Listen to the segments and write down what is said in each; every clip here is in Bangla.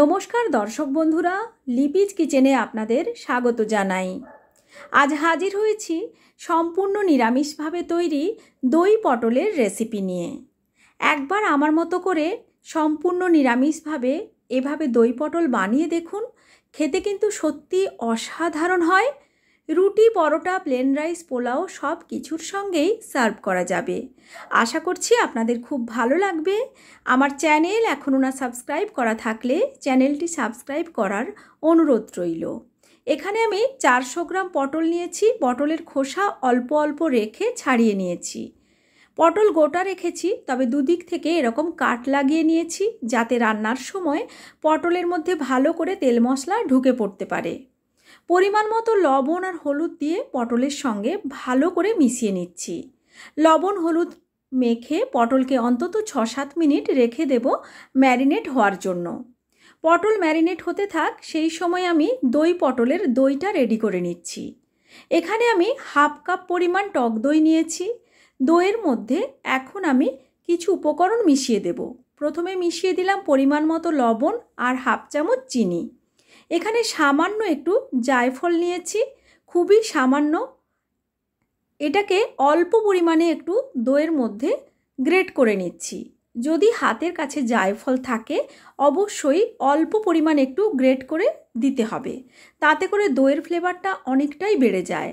নমস্কার দর্শক বন্ধুরা লিপিজ কিচেনে আপনাদের স্বাগত জানাই আজ হাজির হয়েছি সম্পূর্ণ নিরামিষভাবে তৈরি দই পটলের রেসিপি নিয়ে একবার আমার মতো করে সম্পূর্ণ নিরামিষভাবে এভাবে দই পটল বানিয়ে দেখুন খেতে কিন্তু সত্যি অসাধারণ হয় রুটি পরোটা প্লেন রাইস পোলাও সব কিছুর সঙ্গেই সার্ভ করা যাবে আশা করছি আপনাদের খুব ভালো লাগবে আমার চ্যানেল এখনও না সাবস্ক্রাইব করা থাকলে চ্যানেলটি সাবস্ক্রাইব করার অনুরোধ রইল এখানে আমি চারশো গ্রাম পটল নিয়েছি পটলের খোসা অল্প অল্প রেখে ছাড়িয়ে নিয়েছি পটল গোটা রেখেছি তবে দুদিক থেকে এরকম কাট লাগিয়ে নিয়েছি যাতে রান্নার সময় পটলের মধ্যে ভালো করে তেল মশলা ঢুকে পড়তে পারে পরিমাণ মতো লবণ আর হলুদ দিয়ে পটলের সঙ্গে ভালো করে মিশিয়ে নিচ্ছি লবণ হলুদ মেখে পটলকে অন্তত ছ সাত মিনিট রেখে দেব ম্যারিনেট হওয়ার জন্য পটল ম্যারিনেট হতে থাক সেই সময় আমি দই পটলের দইটা রেডি করে নিচ্ছি এখানে আমি হাফ কাপ পরিমাণ টক দই নিয়েছি দইয়ের মধ্যে এখন আমি কিছু উপকরণ মিশিয়ে দেব প্রথমে মিশিয়ে দিলাম পরিমাণ মতো লবণ আর হাফ চামচ চিনি এখানে সামান্য একটু জায়ফল নিয়েছি খুবই সামান্য এটাকে অল্প পরিমাণে একটু দইয়ের মধ্যে গ্রেট করে নিচ্ছি যদি হাতের কাছে জায়ফল থাকে অবশ্যই অল্প পরিমাণ একটু গ্রেট করে দিতে হবে তাতে করে দইয়ের ফ্লেভারটা অনেকটাই বেড়ে যায়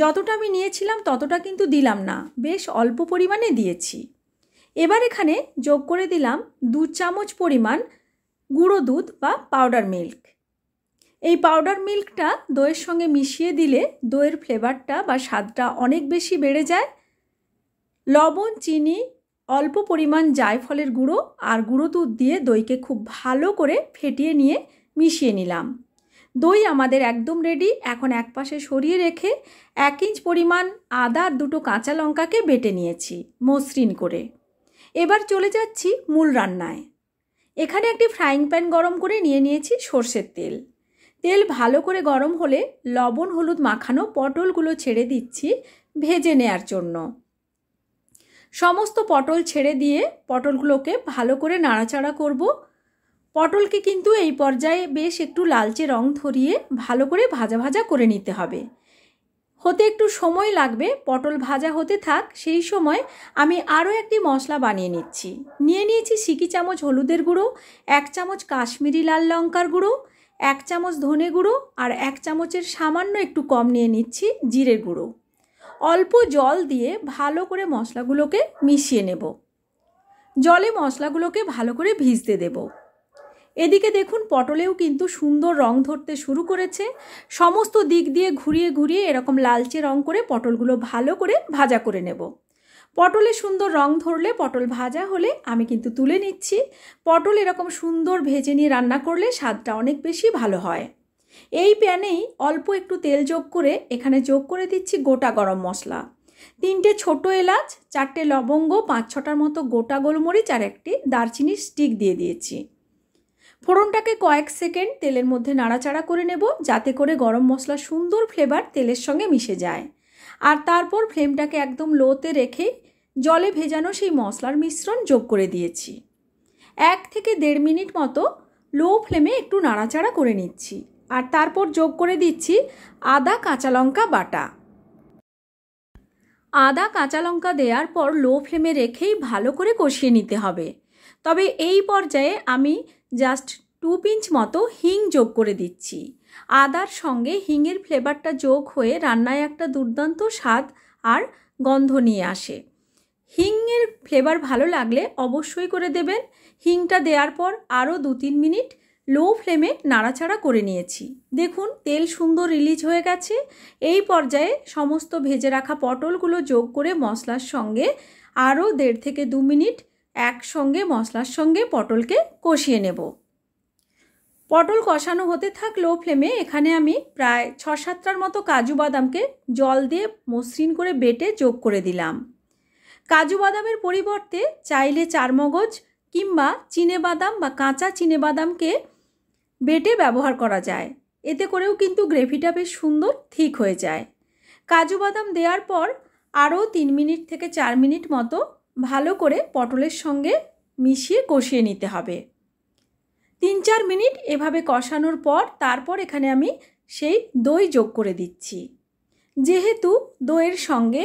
যতটা আমি নিয়েছিলাম ততটা কিন্তু দিলাম না বেশ অল্প পরিমাণে দিয়েছি এবার এখানে যোগ করে দিলাম দু চামচ পরিমাণ গুঁড়ো দুধ বা পাউডার মিল্ক এই পাউডার মিল্কটা দইয়ের সঙ্গে মিশিয়ে দিলে দইয়ের ফ্লেভারটা বা স্বাদটা অনেক বেশি বেড়ে যায় লবণ চিনি অল্প পরিমাণ জায়ফলের গুঁড়ো আর গুঁড়ো দুধ দিয়ে দইকে খুব ভালো করে ফেটিয়ে নিয়ে মিশিয়ে নিলাম দই আমাদের একদম রেডি এখন এক পাশে সরিয়ে রেখে এক ইঞ্চ পরিমাণ আদা আর দুটো কাঁচা লঙ্কাকে বেটে নিয়েছি মসৃণ করে এবার চলে যাচ্ছি মূল রান্নায় এখানে একটি ফ্রাইং প্যান গরম করে নিয়ে নিয়েছি সর্ষের তেল তেল ভালো করে গরম হলে লবণ হলুদ মাখানো পটলগুলো ছেড়ে দিচ্ছি ভেজে নেয়ার জন্য সমস্ত পটল ছেড়ে দিয়ে পটলগুলোকে ভালো করে নাড়াচাড়া করব পটলকে কিন্তু এই পর্যায়ে বেশ একটু লালচে রং ধরিয়ে ভালো করে ভাজা ভাজা করে নিতে হবে হতে একটু সময় লাগবে পটল ভাজা হতে থাক সেই সময় আমি আরও একটি মশলা বানিয়ে নিচ্ছি নিয়ে নিয়েছি সিকি চামচ হলুদের গুঁড়ো এক চামচ কাশ্মীরি লাল লঙ্কার গুঁড়ো এক চামচ ধনে গুঁড়ো আর এক চামচের সামান্য একটু কম নিয়ে নিচ্ছি জিরে গুঁড়ো অল্প জল দিয়ে ভালো করে মশলাগুলোকে মিশিয়ে নেব জলে মশলাগুলোকে ভালো করে ভিজতে দেব এদিকে দেখুন পটলেও কিন্তু সুন্দর রং ধরতে শুরু করেছে সমস্ত দিক দিয়ে ঘুরিয়ে ঘুরিয়ে এরকম লালচে রং করে পটলগুলো ভালো করে ভাজা করে নেব পটলে সুন্দর রং ধরলে পটল ভাজা হলে আমি কিন্তু তুলে নিচ্ছি পটল এরকম সুন্দর ভেজে নিয়ে রান্না করলে স্বাদটা অনেক বেশি ভালো হয় এই প্যানেই অল্প একটু তেল যোগ করে এখানে যোগ করে দিচ্ছি গোটা গরম মশলা তিনটে ছোট এলাচ চারটে লবঙ্গ পাঁচ ছটার মতো গোটা গোলমরিচ আর একটি দারচিনির স্টিক দিয়ে দিয়েছি ফোড়নটাকে কয়েক সেকেন্ড তেলের মধ্যে নাড়াচাড়া করে নেব যাতে করে গরম মশলা সুন্দর ফ্লেভার তেলের সঙ্গে মিশে যায় আর তারপর ফ্লেমটাকে একদম লোতে রেখে জলে ভেজানো সেই মশলার মিশ্রণ যোগ করে দিয়েছি এক থেকে দেড় মিনিট মতো লো ফ্লেমে একটু নাড়াচাড়া করে নিচ্ছি আর তারপর যোগ করে দিচ্ছি আদা কাঁচা লঙ্কা বাটা আদা কাঁচা লঙ্কা দেওয়ার পর লো ফ্লেমে রেখেই ভালো করে কষিয়ে নিতে হবে তবে এই পর্যায়ে আমি জাস্ট টু পিঞ্চ মতো হিং যোগ করে দিচ্ছি আদার সঙ্গে হিঙের ফ্লেভারটা যোগ হয়ে রান্নায় একটা দুর্দান্ত স্বাদ আর গন্ধ নিয়ে আসে হিংয়ের ফ্লেভার ভালো লাগলে অবশ্যই করে দেবেন হিংটা দেওয়ার পর আরও দু তিন মিনিট লো ফ্লেমে নাড়াচাড়া করে নিয়েছি দেখুন তেল সুন্দর রিলিজ হয়ে গেছে এই পর্যায়ে সমস্ত ভেজে রাখা পটলগুলো যোগ করে মশলার সঙ্গে আরও দেড় থেকে দু মিনিট একসঙ্গে মশলার সঙ্গে পটলকে কষিয়ে নেব পটল কষানো হতে থাকলেও ফ্লেমে এখানে আমি প্রায় ছ সাতটার মতো কাজু বাদামকে জল দিয়ে মসৃণ করে বেটে যোগ করে দিলাম কাজু বাদামের পরিবর্তে চাইলে চারমগজ কিংবা চিনে বাদাম বা কাঁচা চিনে বাদামকে বেটে ব্যবহার করা যায় এতে করেও কিন্তু গ্রেভিটা বেশ সুন্দর ঠিক হয়ে যায় কাজু বাদাম দেওয়ার পর আরও তিন মিনিট থেকে চার মিনিট মতো ভালো করে পটলের সঙ্গে মিশিয়ে কষিয়ে নিতে হবে তিন চার মিনিট এভাবে কষানোর পর তারপর এখানে আমি সেই দই যোগ করে দিচ্ছি যেহেতু দইয়ের সঙ্গে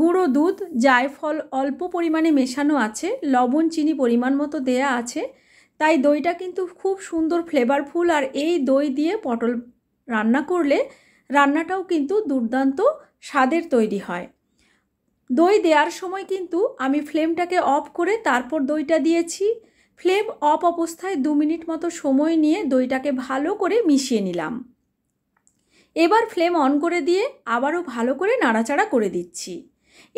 গুঁড়ো দুধ জায়ফল অল্প পরিমাণে মেশানো আছে লবণ চিনি পরিমাণ মতো দেয়া আছে তাই দইটা কিন্তু খুব সুন্দর ফ্লেভারফুল আর এই দই দিয়ে পটল রান্না করলে রান্নাটাও কিন্তু দুর্দান্ত স্বাদের তৈরি হয় দই দেওয়ার সময় কিন্তু আমি ফ্লেমটাকে অফ করে তারপর দইটা দিয়েছি ফ্লেম অফ অবস্থায় দু মিনিট মতো সময় নিয়ে দইটাকে ভালো করে মিশিয়ে নিলাম এবার ফ্লেম অন করে দিয়ে আবারও ভালো করে নাড়াচাড়া করে দিচ্ছি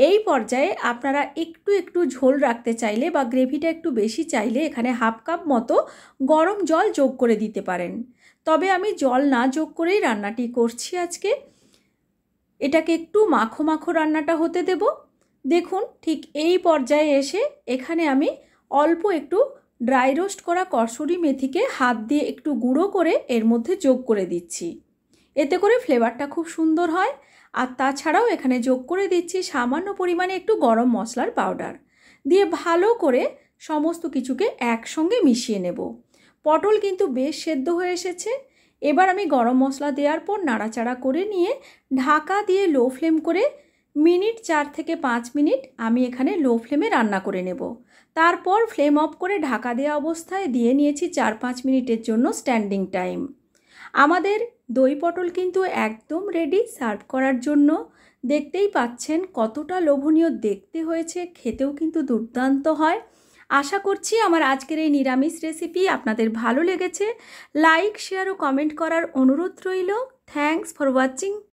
এই পর্যায়ে আপনারা একটু একটু ঝোল রাখতে চাইলে বা গ্রেভিটা একটু বেশি চাইলে এখানে হাফ কাপ মতো গরম জল যোগ করে দিতে পারেন তবে আমি জল না যোগ করেই রান্নাটি করছি আজকে এটাকে একটু মাখো মাখো রান্নাটা হতে দেব দেখুন ঠিক এই পর্যায়ে এসে এখানে আমি অল্প একটু ড্রাই রোস্ট করা কসুরি মেথিকে হাত দিয়ে একটু গুঁড়ো করে এর মধ্যে যোগ করে দিচ্ছি এতে করে ফ্লেভারটা খুব সুন্দর হয় আর তাছাড়াও এখানে যোগ করে দিচ্ছি সামান্য পরিমাণে একটু গরম মশলার পাউডার দিয়ে ভালো করে সমস্ত কিছুকে একসঙ্গে মিশিয়ে নেব পটল কিন্তু বেশ সেদ্ধ হয়ে এসেছে এবার আমি গরম মশলা দেওয়ার পর নাড়াচাড়া করে নিয়ে ঢাকা দিয়ে লো ফ্লেম করে মিনিট চার থেকে পাঁচ মিনিট আমি এখানে লো ফ্লেমে রান্না করে নেব তারপর ফ্লেম অফ করে ঢাকা দেওয়া অবস্থায় দিয়ে নিয়েছি চার পাঁচ মিনিটের জন্য স্ট্যান্ডিং টাইম আমাদের দই পটল কিন্তু একদম রেডি সার্ভ করার জন্য দেখতেই পাচ্ছেন কতটা লোভনীয় দেখতে হয়েছে খেতেও কিন্তু দুর্দান্ত হয় আশা করছি আমার আজকের এই নিরামিষ রেসিপি আপনাদের ভালো লেগেছে লাইক শেয়ার ও কমেন্ট করার অনুরোধ রইল থ্যাংকস ফর ওয়াচিং